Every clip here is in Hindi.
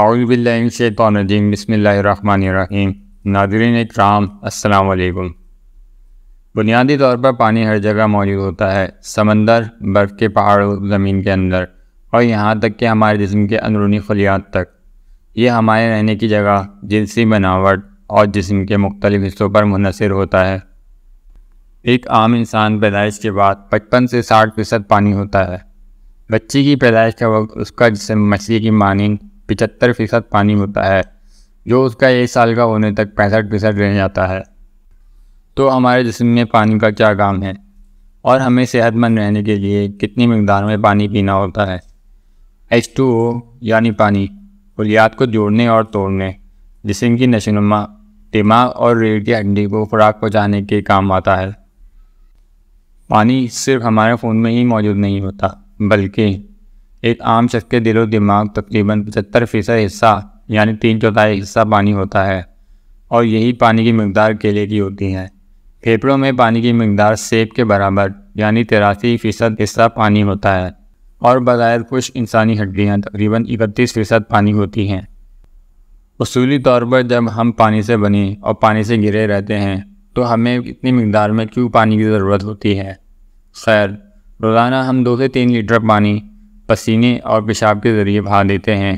आउज़बिल्लिनशैतरजीम बसमीम नादरीन इक्राम असलकुम बुनियादी तौर पर पानी हर जगह मौजूद होता है समंदर बर्फ़ के पहाड़ों ज़मीन के अंदर और यहाँ तक कि हमारे जिसम के अंदरूनी खलियात तक ये हमारे रहने की जगह जिनसी बनावट और जिसम के मुख्तलिफ़ हिस्सों पर मुनसर होता है एक आम इंसान पैदाइश के बाद पचपन से साठ फ़ीसद पानी होता है बच्ची की पैदाइश का वक्त उसका जिसम मछली की मानंद पिचहत्तर फीसद पानी होता है जो उसका एक साल का होने तक पैंसठ फीसद रह जाता है तो हमारे जिसम में पानी का क्या काम है और हमें सेहतमंद रहने के लिए कितनी मकदार में पानी पीना होता है एच टू ओ यानी पानी खुलियात को जोड़ने और तोड़ने जिसम की नशोनुमा दिमाग और रेड की हड्डी को खुराक पहुँचाने के काम आता है पानी सिर्फ हमारे फ़ोन में ही मौजूद नहीं होता बल्कि एक आम शख्स के दिलो दिमाग तकरीबन पचहत्तर फ़ीसद हिस्सा यानी तीन चौथाई हिस्सा पानी होता है और यही पानी की मकदार केले की होती है फेफड़ों में पानी की मकदार सेब के बराबर यानी तिरासी फ़ीसद हिस्सा पानी होता है और बज़ाहिर खुश इंसानी हड्डियाँ तकरीबन इकतीस फ़ीसद पानी होती हैं असूली तौर पर जब हम पानी से बने और पानी से गिरे रहते हैं तो हमें इतनी मकदार में क्यों पानी की ज़रूरत होती है खैर रोज़ाना हम दो से तीन लीटर पानी पसीने और पेशाब के ज़रिए बहा देते हैं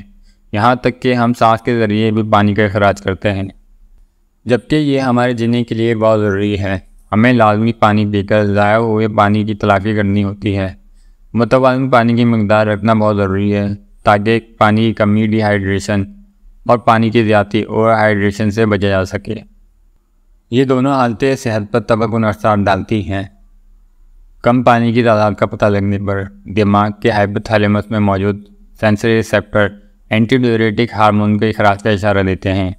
यहाँ तक कि हम सांस के ज़रिए भी पानी का अखराज करते हैं जबकि ये हमारे जीने के लिए बहुत ज़रूरी है हमें लाजमी पानी पीकर ज़ाया हुए पानी की तलाफ़ी करनी होती है मुतवाजन पानी की मकदार रखना बहुत ज़रूरी है ताकि पानी की कमी डिहाइड्रेशन और पानी की ज़्यादा ओवर हाइड्रेशन से बचा जा सके ये दोनों हालतें सेहत पर तबक असर डालती हैं कम पानी की तादाद का पता लगने पर दिमाग के हाइपोथैलेमस में मौजूद सेंसरी रिसेप्टर एंटीडोरेटिक हार्मोन के अखराज का इशारा देते हैं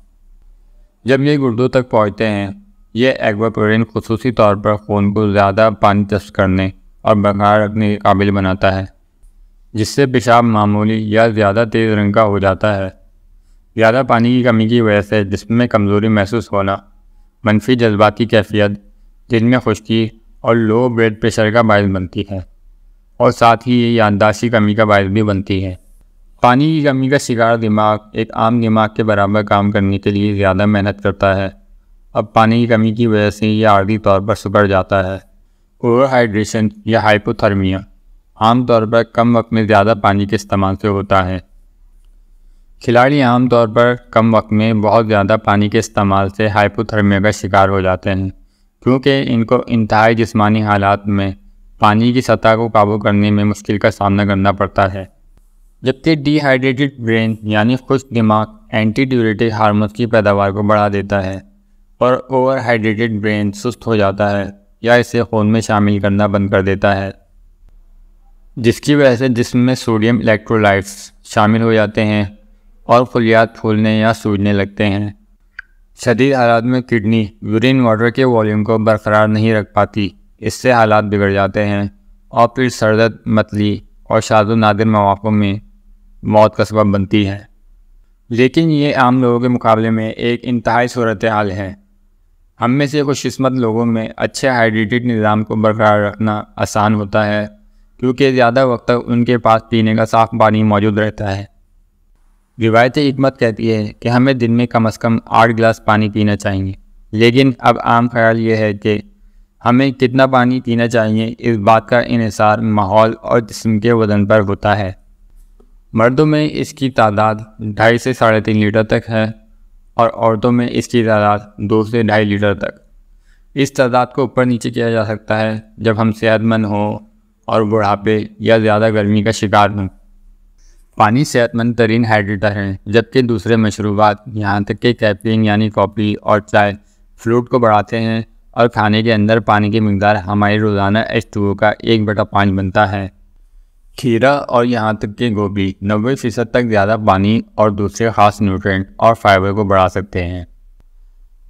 जब ये गुर्दों तक पहुँचते हैं ये एग्वापोरिन खसूसी तौर पर खून को ज़्यादा पानी तस्त करने और बरकरार रखने के काबिल बनाता है जिससे पेशाब मामूली या ज़्यादा तेज़ रंग का हो जाता है ज़्यादा पानी की कमी की वजह से जिसमें कमज़ोरी महसूस होना मनफी जज्बाती कैफियत जिनमें खुश्की और लो ब्लड प्रेशर का बायस बनती है और साथ ही ये याददाश्त की कमी का बायस भी बनती है पानी की कमी का शिकार दिमाग एक आम दिमाग के बराबर काम करने के लिए ज़्यादा मेहनत करता है अब पानी की कमी की वजह से यह आर्थिक तौर पर सुधर जाता है ओवर हाइड्रेशन या हाइपोथर्मिया आमतौर पर कम वक्त में ज़्यादा पानी के इस्तेमाल से होता है खिलाड़ी आमतौर पर कम वक्त में बहुत ज़्यादा पानी के इस्तेमाल से हाइपोथर्मिया का शिकार हो जाते हैं क्योंकि इनको इंतहा जिसमानी हालात में पानी की सतह को काबू करने में मुश्किल का सामना करना पड़ता है जबकि डिहाइड्रेटेड ब्रेन यानी खुश दिमाग एंटी ड्यूरेटिक हारमोन की पैदावार को बढ़ा देता है और ओवर हाइड्रेटेड ब्रेन सुस्त हो जाता है या इसे खून में शामिल करना बंद कर देता है जिसकी वजह से जिसम में सोडियम इलेक्ट्रोलाइट्स शामिल हो जाते हैं और फुलियात फूलने या सूजने लगते हैं शदीद हालात में किडनी यूरिन वाटर के वॉल्यूम को बरकरार नहीं रख पाती इससे हालात बिगड़ जाते हैं और फिर सरदर्द मतली और शादो नादिर मौक़ों में मौत का सबब बनती है लेकिन ये आम लोगों के मुकाबले में एक इंतहाई सूरत हाल है हम में से खुशकस्मत लोगों में अच्छे हाइड्रेटेड निज़ाम को बरकरार रखना आसान होता है क्योंकि ज़्यादा वक्त तक उनके पास पीने का साफ़ पानी मौजूद रहता है रिवायत हमत कहती है कि हमें दिन में कम अज़ कम आठ गिलास पानी पीना चाहिए लेकिन अब आम ख्याल ये है कि हमें कितना पानी पीना चाहिए इस बात का इसार माहौल और जिसम के वजन पर होता है मर्दों में इसकी तादाद ढाई से साढ़े तीन लीटर तक है और औरतों में इसकी तादाद दो से ढाई लीटर तक इस तादाद को ऊपर नीचे किया जा सकता है जब हम सेहतमंद हों और बुढ़ापे या ज़्यादा गर्मी का शिकार हों पानी सेहतमंद तरीन हाइड्रेटर है जबकि दूसरे मशरूबात यहाँ तक के कैपिंग यानी कॉफ़ी और चाय फ्लूट को बढ़ाते हैं और खाने के अंदर पानी की मकदार हमारी रोज़ाना एच टू का एक बटा पाँच बनता है खीरा और यहाँ तक के गोभी नब्बे फ़ीसद तक ज़्यादा पानी और दूसरे ख़ास न्यूट्रेंट और फाइबर को बढ़ा सकते हैं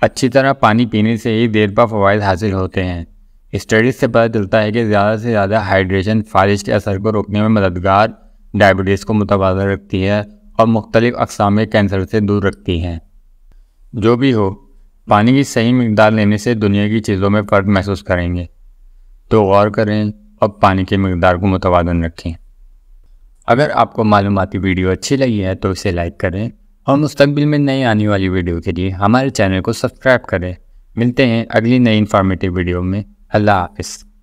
अच्छी तरह पानी पीने से ही देर पर फ़वाद हासिल होते हैं स्टडीज़ से पता चलता है कि ज़्यादा से ज़्यादा हाइड्रेशन फारिश के असर को रोकने में मददगार डायबिटीज़ को मुतवाज़ा रखती है और मुख्तलिफ़ अकसाम कैंसर से दूर रखती हैं जो भी हो पानी की सही मकदार लेने से दुनिया की चीज़ों में फ़र्क महसूस करेंगे तो गौर करें और पानी की मकदार को मुतवाजन रखें अगर आपको मालूमती वीडियो अच्छी लगी है तो इसे लाइक करें और मुस्तबिल में नई आने वाली वीडियो के लिए हमारे चैनल को सब्सक्राइब करें मिलते हैं अगली नई इन्फॉर्मेटिव वीडियो में अल्लाह हाफिज़